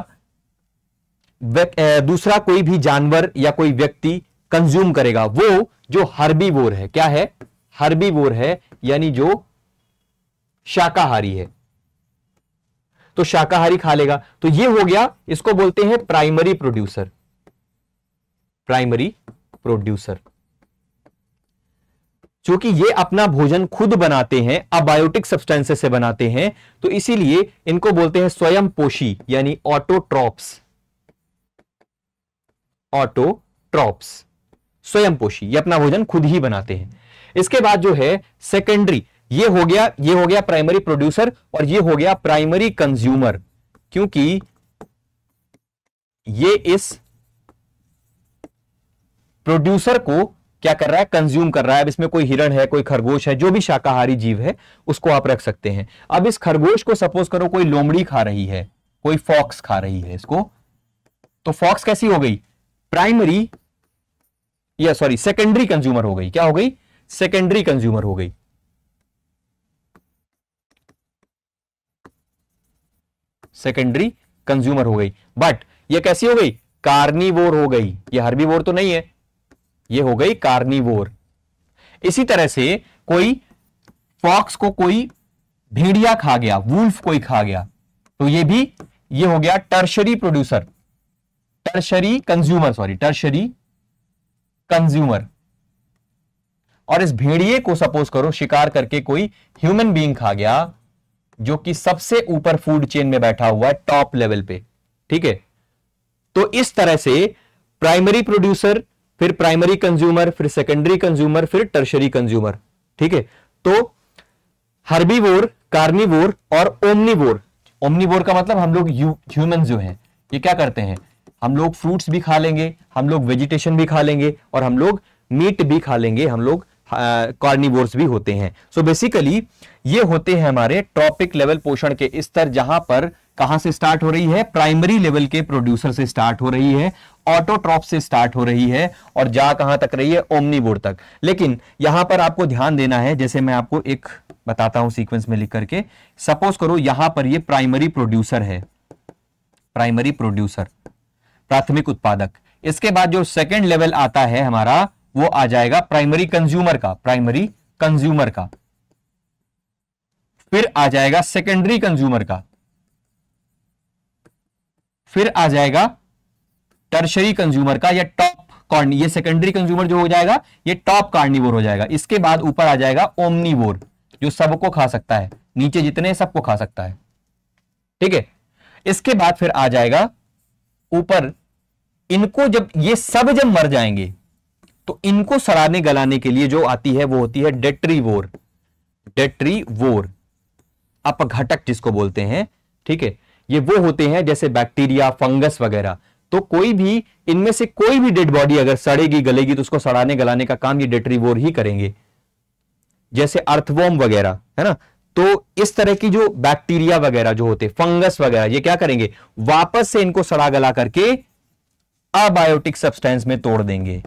[SPEAKER 1] दूसरा कोई भी जानवर या कोई व्यक्ति कंज्यूम करेगा वो जो हर्बीवोर है क्या है हर्बीवोर है यानी जो शाकाहारी है तो शाकाहारी खा लेगा तो ये हो गया इसको बोलते हैं प्राइमरी प्रोड्यूसर प्राइमरी प्रोड्यूसर चूंकि ये अपना भोजन खुद बनाते हैं अबायोटिक सब्सटेंसेस से बनाते हैं तो इसीलिए इनको बोलते हैं स्वयं पोषी यानी ऑटोट्रॉप्स ऑटोट्रॉप्स स्वयं पोषी ये अपना भोजन खुद ही बनाते हैं इसके बाद जो है सेकेंडरी ये हो गया ये हो गया प्राइमरी प्रोड्यूसर और ये हो गया प्राइमरी कंज्यूमर क्योंकि ये इस प्रोड्यूसर को क्या कर रहा है कंज्यूम कर रहा है अब इसमें कोई हिरण है कोई खरगोश है जो भी शाकाहारी जीव है उसको आप रख सकते हैं अब इस खरगोश को सपोज करो कोई लोमड़ी खा रही है कोई फॉक्स खा रही है इसको तो फॉक्स कैसी हो गई प्राइमरी या सॉरी सेकेंडरी कंज्यूमर हो गई क्या हो गई सेकेंडरी कंज्यूमर हो गई सेकेंडरी कंज्यूमर हो गई बट ये कैसी हो गई कार्निवोर हो गई ये हर्बीवोर तो नहीं है ये हो गई कार्निवोर इसी तरह से कोई फॉक्स को कोई भेड़िया खा गया वुल्फ कोई खा गया तो ये भी ये हो गया tertiary producer tertiary consumer sorry tertiary consumer और इस भेड़िए को सपोज करो शिकार करके कोई ह्यूमन बीइंग खा गया जो कि सबसे ऊपर फूड चेन में बैठा हुआ है टॉप लेवल पे ठीक है तो इस तरह से प्राइमरी प्रोड्यूसर फिर प्राइमरी कंज्यूमर फिर सेकेंडरी कंज्यूमर फिर टर्शरी कंज्यूमर ठीक है तो हर्बीवोर कार्निवोर और ओमनीवोर ओमनीवोर का मतलब हम लोग ह्यूमन जो है ये क्या करते हैं हम लोग फ्रूट्स भी खा लेंगे हम लोग वेजिटेशन भी खा लेंगे और हम लोग मीट भी खा लेंगे हम लोग कार्निवोर्स भी होते हैं सो so बेसिकली ये होते हैं हमारे ट्रॉपिक लेवल पोषण के स्तर जहां पर कहां से स्टार्ट हो रही है प्राइमरी लेवल के प्रोड्यूसर से स्टार्ट हो रही है ऑटोट्रॉप से स्टार्ट हो रही है और जा कहां तक रही है ओमनीबोर तक लेकिन यहां पर आपको ध्यान देना है जैसे मैं आपको एक बताता हूं सीक्वेंस में लिख करके सपोज करो यहां पर ये प्राइमरी प्रोड्यूसर है प्राइमरी प्रोड्यूसर प्राथमिक उत्पादक इसके बाद जो सेकेंड लेवल आता है हमारा वो आ जाएगा प्राइमरी कंज्यूमर का प्राइमरी कंज्यूमर का फिर आ जाएगा सेकेंडरी कंज्यूमर का फिर आ जाएगा टर्शरी कंज्यूमर का या टॉप कॉर्न ये सेकेंडरी कंज्यूमर जो हो जाएगा ये टॉप कार्निवोर हो जाएगा इसके बाद ऊपर आ जाएगा ओमनीवोर जो सबको खा सकता है नीचे जितने सबको खा सकता है ठीक है इसके बाद फिर आ जाएगा ऊपर इनको जब ये सब जब मर जाएंगे तो इनको सड़ाने गलाने के लिए जो आती है वो होती है डेट्री वोर अपघटक जिसको बोलते हैं ठीक है ये वो होते हैं जैसे बैक्टीरिया फंगस वगैरह तो कोई भी इनमें से कोई भी डेड बॉडी अगर सड़ेगी गलेगी तो उसको सड़ाने गलाने का काम ये डेट्रीवोर ही करेंगे जैसे अर्थवॉम वगैरह है ना तो इस तरह की जो बैक्टीरिया वगैरह जो होते फंगस वगैरह ये क्या करेंगे वापस से इनको सड़ा गला करके अबायोटिक सब्सटेंस में तोड़ देंगे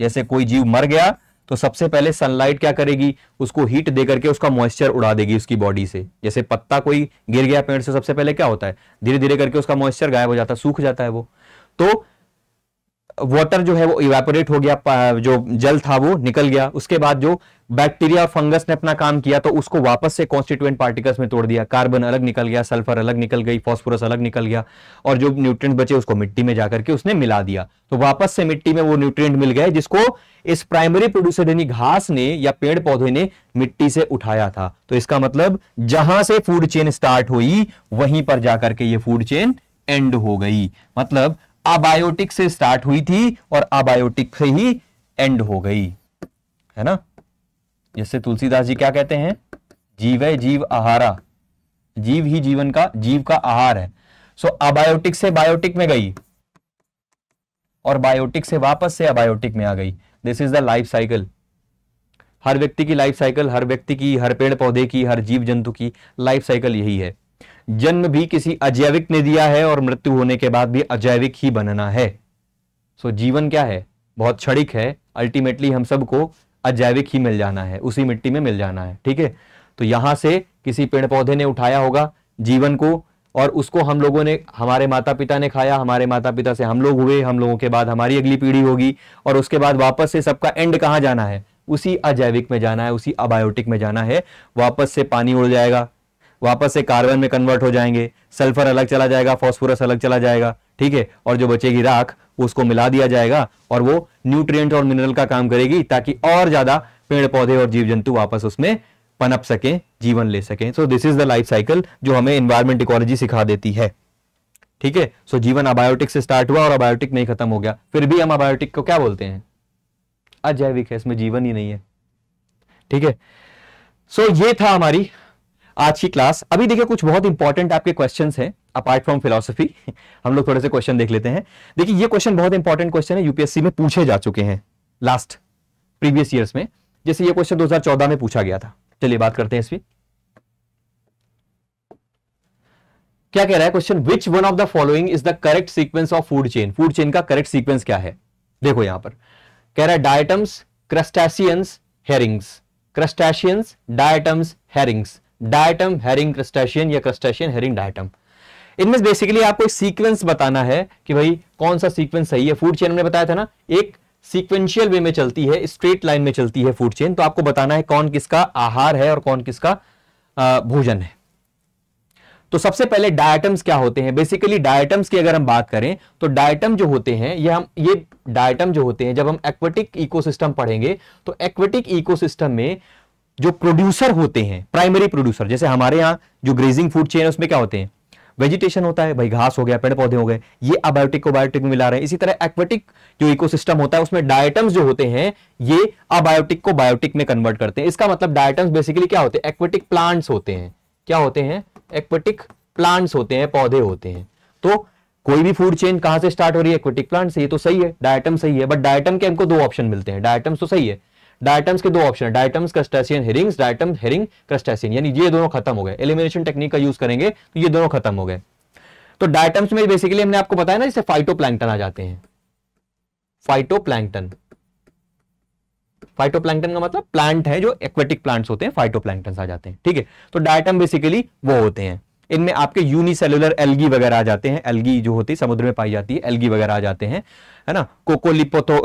[SPEAKER 1] जैसे कोई जीव मर गया तो सबसे पहले सनलाइट क्या करेगी उसको हीट दे करके उसका मॉइस्चर उड़ा देगी उसकी बॉडी से जैसे पत्ता कोई गिर गया पेड़ से सबसे पहले क्या होता है धीरे धीरे करके उसका मॉइस्चर गायब हो जाता है सूख जाता है वो तो वाटर जो है वो इवेपोरेट हो गया जो जल था वो निकल गया उसके बाद जो बैक्टीरिया और फंगस ने अपना काम किया तो उसको वापस से कॉन्स्टिट्यूएंट पार्टिकल्स में तोड़ दिया कार्बन अलग निकल गया सल्फर अलग निकल गई फॉस्फोरस अलग निकल गया और जो न्यूट्रिएंट बचे उसको मिट्टी में जाकर के उसने मिला दिया तो वापस से मिट्टी में वो न्यूट्रिएंट मिल गए जिसको इस प्राइमरी प्रोड्यूसर यानी घास ने या पेड़ पौधे ने मिट्टी से उठाया था तो इसका मतलब जहां से फूड चेन स्टार्ट हुई वहीं पर जाकर के ये फूड चेन एंड हो गई मतलब अबायोटिक से स्टार्ट हुई थी और अबायोटिक से ही एंड हो गई है ना जैसे तुलसीदास जी क्या कहते हैं जीव है जीव आहारा जीव ही जीवन का जीव का आहार है सो अबायोटिक से बायोटिक में गई और बायोटिक से वापस से अबायोटिक में आ गई this is the life cycle हर व्यक्ति की लाइफ साइकिल हर व्यक्ति की हर पेड़ पौधे की हर जीव जंतु की लाइफ साइकिल यही है जन्म भी किसी अजैविक ने दिया है और मृत्यु होने के बाद भी अजैविक ही बनना है सो जीवन क्या है बहुत क्षणिक है अल्टीमेटली हम सबको अजैविक ही मिल जाना है उसी मिट्टी में मिल जाना है ठीक है तो यहां से किसी पेड़ पौधे ने उठाया होगा जीवन को और उसको हम लोगों ने हमारे माता पिता ने खाया हमारे माता पिता से हम लोग हुए हम लोगों के बाद हमारी अगली पीढ़ी होगी और उसके बाद वापस से सबका एंड कहां जाना है उसी अजैविक में जाना है उसी अबायोटिक में जाना है वापस से पानी उड़ जाएगा वापस से कार्बन में कन्वर्ट हो जाएंगे सल्फर अलग चला जाएगा फॉस्फोरस अलग चला जाएगा ठीक है और जो बचेगी राख उसको मिला दिया जाएगा और वो न्यूट्रिएंट और मिनरल का काम करेगी ताकि और ज्यादा पेड़ पौधे और जीव जंतु वापस उसमें पनप सके जीवन ले सके so this is the life cycle जो हमें इन्वायरमेंट इकोलॉजी सिखा देती है ठीक है सो जीवन अबायोटिक से स्टार्ट हुआ और अबायोटिक नहीं खत्म हो गया फिर भी हम अबायोटिक को क्या बोलते हैं अजैविक है इसमें जीवन ही नहीं है ठीक है सो ये था हमारी आज की क्लास अभी देखिए कुछ बहुत इंपॉर्टेंट आपके क्वेश्चन है अपार्ट फ्रॉम फिलोसफी हम लोग थोड़े से क्वेश्चन देख लेते हैं देखिए ये क्वेश्चन बहुत इंपॉर्टेंट क्वेश्चन है यूपीएससी में पूछे जा चुके हैं लास्ट प्रीवियस ईयर्स में जैसे ये क्वेश्चन 2014 में पूछा गया था चलिए बात करते हैं इसमें क्या कह रहा है question which one of the following is the correct sequence of food chain food chain का करेक्ट सीक्वेंस क्या है देखो यहां पर कह रहा है diatoms crustaceans herrings crustaceans diatoms herrings diatom herring crustacean या क्रस्टेशियन हेरिंग डायटम इनमें बेसिकली आपको एक सीक्वेंस बताना है कि भाई कौन सा सीक्वेंस सही है फूड चेन में बताया था ना एक सीक्वेंशियल वे में चलती है स्ट्रेट लाइन में चलती है फूड चेन तो आपको बताना है कौन किसका आहार है और कौन किसका भोजन है तो सबसे पहले डायटम्स क्या होते हैं बेसिकली डायटम्स की अगर हम बात करें तो डायटम जो होते हैं ये हम ये डायटम जो होते हैं जब हम एक्वेटिक इकोसिस्टम पढ़ेंगे तो एक्वेटिक इकोसिस्टम में जो प्रोड्यूसर होते हैं प्राइमरी प्रोड्यूसर जैसे हमारे यहाँ जो ग्रेजिंग फूड चेन है उसमें क्या होते हैं वेजिटेशन होता है भाई घास हो गया पेड़ पौधे हो गए ये अबायोटिक को बायोटिक मिला रहे हैं इसी तरह एक्वेटिक जो इकोसिस्टम होता है उसमें डायटम्स जो होते हैं ये अबायोटिक को बायोटिक में कन्वर्ट करते हैं इसका मतलब डायटम्स बेसिकली क्या होते हैं एक्वेटिक प्लांट्स होते हैं क्या होते हैं एक्वेटिक प्लांट्स होते हैं पौधे होते हैं तो कोई भी फूड चेन कहां से स्टार्ट हो रही है एक्वेटिक प्लांट से ये तो सही है डायटम सही है बट डायटम के हमको दो ऑप्शन मिलते हैं डायटम्स तो सही है डायटम्स के दो ऑप्शन है diatoms crustacean herrings diatom herring crustacean यानी ये दोनों खत्म हो गए एलिमिनेशन टेक्निक का यूज करेंगे तो ये दोनों खत्म हो गए तो डायटम्स में बेसिकली हमने आपको बताया ना फाइटो फाइटोप्लैंकटन आ जाते हैं फाइटो फाइटोप्लैंकटन का मतलब प्लांट है जो एक्वेटिक प्लांट्स होते हैं फाइटोप्लैंकटन आ जाते हैं ठीक है तो डायटम बेसिकली वो होते हैं इनमें आपके यूनिसेलुलर एलगी वगैरह आ जाते हैं एलगी जो होती है समुद्र में पाई जाती है एलगी वगैरह आ जाते हैं है ना कोकोलिपोथो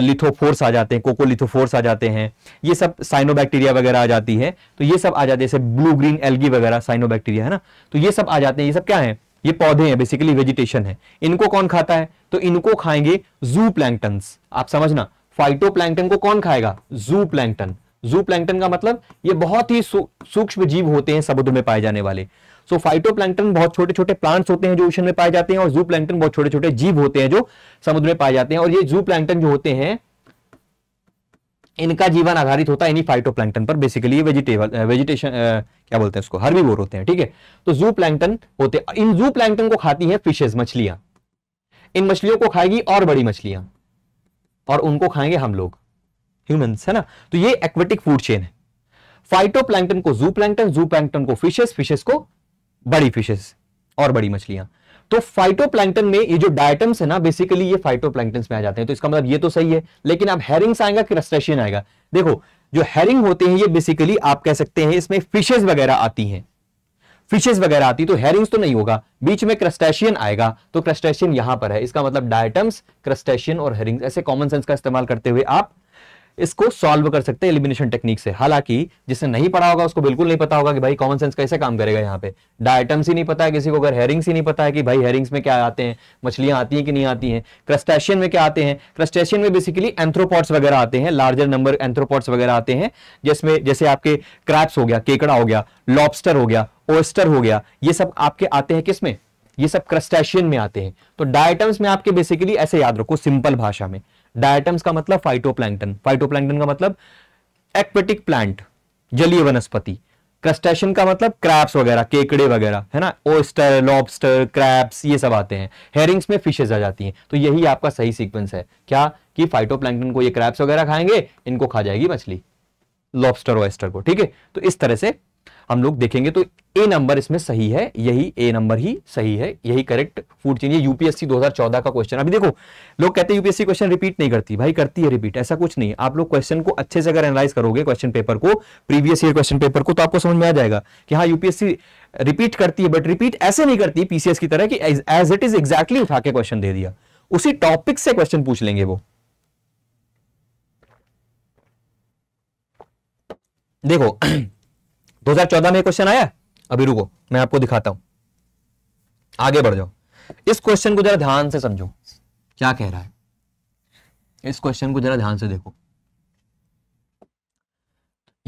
[SPEAKER 1] लिथोफोर्स आ जाते हैं कोकोलिथोफोर्स आ जाते हैं ये सब साइनोबैक्टीरिया वगैरह आ जाती है तो ये सब आ जाते हैं जैसे ब्लू ग्रीन एलगी वगैरह साइनोबैक्टीरिया है ना तो ये सब आ जाते हैं ये सब क्या है ये पौधे हैं बेसिकली वेजिटेशन है इनको कौन खाता है तो इनको खाएंगे जू आप समझना फाइटो को कौन खाएगा जू प्लैंगटन जू प्लैंक्टन का मतलब ये बहुत ही सूक्ष्म जीव होते हैं समुद्र में पाए जाने वाले सो फाइटोप्लैंकटन बहुत छोटे छोटे प्लांट्स होते हैं जो ओशन में पाए जाते हैं और जू प्लैंकटन बहुत छोटे छोटे जीव होते हैं जो समुद्र में पाए जाते हैं और ये जू प्लैंकटन जो होते हैं इनका जीवन आधारित होता है फाइटो फाइटोप्लैंकटन पर बेसिकली वेजिटेबल वेजिटेशन क्या बोलते हैं उसको हर्बीवोर होते हैं ठीक है तो जू प्लैंकटन होते हैं इन जू प्लैंकटन को खाती है फिशेज मछलियां इन मछलियों को खाएगी और बड़ी मछलियां और उनको खाएंगे हम लोग ह्यूमंस है ना तो ये एक्वेटिक फूड चेन है फाइटोप्लैंकटन को जू प्लैंकटन जू प्लैंकटन को फिशेस फिशेस को बड़ी फिशेस और बड़ी मछलियां तो फाइटोप्लैंक्टन में ये जो डायटम्स है ना बेसिकली ये फाइटोप्लैंक्टन में आ जाते हैं तो इसका मतलब ये तो सही है लेकिन आप हेरिंग्स आएगा क्रस्टेशियन आएगा देखो जो हेरिंग होते हैं ये बेसिकली आप कह सकते हैं इसमें फिशेस वगैरह आती हैं फिशेस वगैरह आती तो हेरिंग्स तो नहीं होगा बीच में क्रस्टेशियन आएगा तो क्रस्टेशियन यहां पर है इसका मतलब डायटम्स क्रस्टेशियन और हेरिंग्स ऐसे कॉमन सेंस का इस्तेमाल करते हुए आप इसको सॉल्व कर सकते हैं एलिमिनेशन टेक्निक से हालांकि जिसने नहीं पढ़ा होगा उसको बिल्कुल नहीं पता होगा कि भाई कॉमन सेंस कैसे काम करेगा यहाँ पे डायटम्स ही नहीं पता है किसी को अगर हेरिंग्स ही नहीं पता है कि भाई हेरिंग्स में क्या आते हैं मछलियां आती हैं कि नहीं आती हैं क्रस्टेशियन में क्या आते हैं क्रस्टेशियन में बेसिकली एंथ्रोपॉट्स वगैरह आते हैं लार्जर नंबर एंथ्रोपॉट्स वगैरह आते हैं जिसमें जैसे आपके क्रैप्स हो गया केकड़ा हो गया लॉबस्टर हो गया ओस्टर हो गया ये सब आपके आते हैं किसमें ये सब क्रस्टेशियन में आते हैं तो डायटम्स में आपके बेसिकली ऐसे याद रखो सिंपल भाषा में डायटम्स का मतलब फाइटोप्लैंकटन फाइटोप्लैंकटन का मतलब एक्वेटिक प्लांट जलीय वनस्पति क्रस्टेशन का मतलब क्रैप्स वगैरह केकड़े वगैरह है ना ओस्टर लॉबस्टर क्रैप्स ये सब आते हैं हेरिंग्स में फिशेज आ जाती हैं तो यही आपका सही सीक्वेंस है क्या कि फाइटोप्लैंकटन को ये क्रैप्स वगैरह खाएंगे इनको खा जाएगी मछली लॉबस्टर ओस्टर को ठीक है तो इस तरह से हम लोग देखेंगे तो ए नंबर इसमें सही है यही ए नंबर ही सही है यही करेक्ट फूड चेन ये यूपीएससी 2014 का क्वेश्चन अभी देखो लोग कहते हैं यूपीएससी क्वेश्चन रिपीट नहीं करती भाई करती है रिपीट ऐसा कुछ नहीं आप लोग क्वेश्चन को अच्छे से अगर एनालाइज करोगे क्वेश्चन पेपर को प्रीवियस ईयर क्वेश्चन पेपर को तो आपको समझ में आ जाएगा कि हाँ यूपीएससी रिपीट करती है बट रिपीट ऐसे नहीं करती पीसीएस की तरह कि एज इट इज एक्जैक्टली उठा के क्वेश्चन दे दिया उसी टॉपिक से क्वेश्चन पूछ लेंगे वो देखो 2014 में क्वेश्चन आया अभी रुको मैं आपको दिखाता हूं आगे बढ़ जाओ इस क्वेश्चन को जरा ध्यान से समझो क्या कह रहा है इस क्वेश्चन को जरा ध्यान से देखो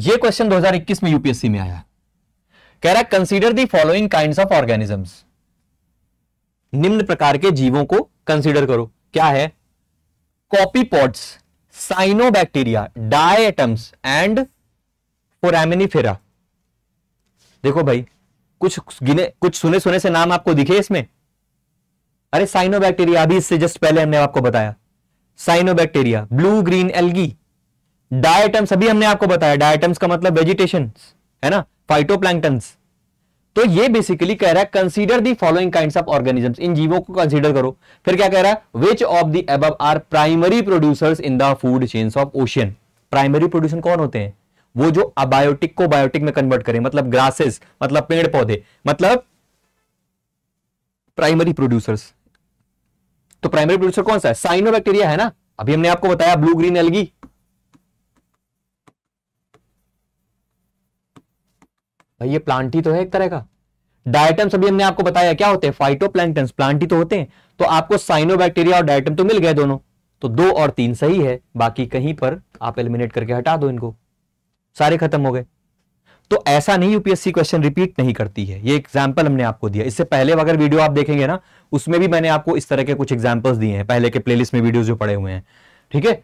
[SPEAKER 1] ये क्वेश्चन 2021 में यूपीएससी में आया कह रहा है consider the following kind of organisms निम्न प्रकार के जीवों को कंसीडर करो क्या है copepods cyanobacteria diatoms and foraminifera देखो भाई कुछ गिने कुछ सुने सुने से नाम आपको दिखे इसमें अरे साइनोबैक्टीरिया अभी इससे जस्ट पहले हमने आपको बताया cyanobacteria blue green algae diatoms अभी हमने आपको बताया डायटम्स का मतलब वेजिटेशन है ना फाइटोप्लैंक्टन्स तो ये बेसिकली कह रहा है consider the following kind of organisms इन जीवों को कंसीडर करो फिर क्या कह रहा है विच of the above are primary producers in the food chains of ocean primary producer कौन होते हैं वो जो अबायोटिक को बायोटिक में कन्वर्ट करें मतलब ग्रासेस मतलब पेड़ पौधे मतलब प्राइमरी प्रोड्यूसर्स तो प्राइमरी प्रोड्यूसर कौन सा है साइनो बैक्टीरिया है ना अभी हमने आपको बताया ब्लू ग्रीन एलगी भाई ये प्लांट ही तो है एक तरह का डायटम्स अभी हमने आपको बताया क्या होते हैं फाइटो प्लांट ही तो होते हैं तो आपको साइनो बैक्टीरिया और डायटम तो मिल गए दोनों तो दो और तीन सही है बाकी कहीं पर आप एलिमिनेट करके हटा दो इनको सारे खत्म हो गए तो ऐसा नहीं यूपीएससी क्वेश्चन रिपीट नहीं करती है ये एग्जाम्पल हमने आपको दिया इससे पहले अगर वीडियो आप देखेंगे ना उसमें भी मैंने आपको इस तरह के कुछ एग्जाम्पल्स दिए हैं पहले के प्लेलिस्ट में वीडियो जो पड़े हुए हैं ठीक है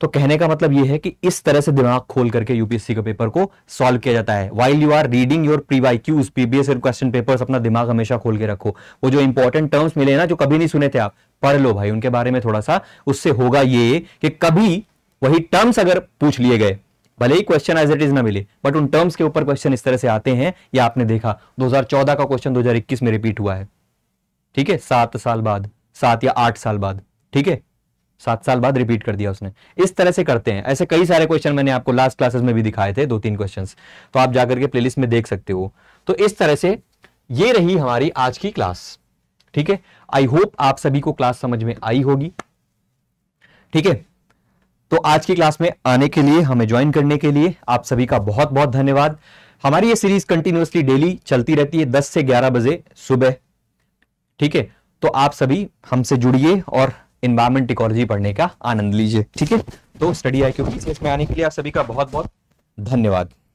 [SPEAKER 1] तो कहने का मतलब यह है कि इस तरह से दिमाग खोल करके यूपीएससी के पेपर को सॉल्व किया जाता है while you are reading your previous PBS और क्वेश्चन पेपर अपना दिमाग हमेशा खोल के रखो वो जो इंपॉर्टेंट टर्म्स मिले ना जो कभी नहीं सुने थे आप पढ़ लो भाई उनके बारे में थोड़ा सा उससे होगा ये कि कभी वही टर्म्स अगर पूछ लिए गए भले ही क्वेश्चन एज इट इज ना मिले बट उन टर्म्स के ऊपर क्वेश्चन इस तरह से आते हैं या आपने देखा 2014 का क्वेश्चन 2021 में रिपीट हुआ है ठीक है सात साल बाद सात या आठ साल बाद ठीक है सात साल बाद रिपीट कर दिया उसने इस तरह से करते हैं ऐसे कई सारे क्वेश्चन मैंने आपको लास्ट क्लासेस में भी दिखाए थे दो तीन क्वेश्चन तो आप जाकर के प्लेलिस्ट में देख सकते हो तो इस तरह से ये रही हमारी आज की क्लास ठीक है आई होप आप सभी को क्लास समझ में आई होगी ठीक है तो आज की क्लास में आने के लिए हमें ज्वाइन करने के लिए आप सभी का बहुत बहुत धन्यवाद हमारी ये सीरीज कंटिन्यूअसली डेली चलती रहती है दस से ग्यारह बजे सुबह ठीक है तो आप सभी हमसे जुड़िए और इन्वायरमेंट इकोलॉजी पढ़ने का आनंद लीजिए ठीक है तो स्टडी आई क्यू में आने के लिए आप सभी का बहुत बहुत धन्यवाद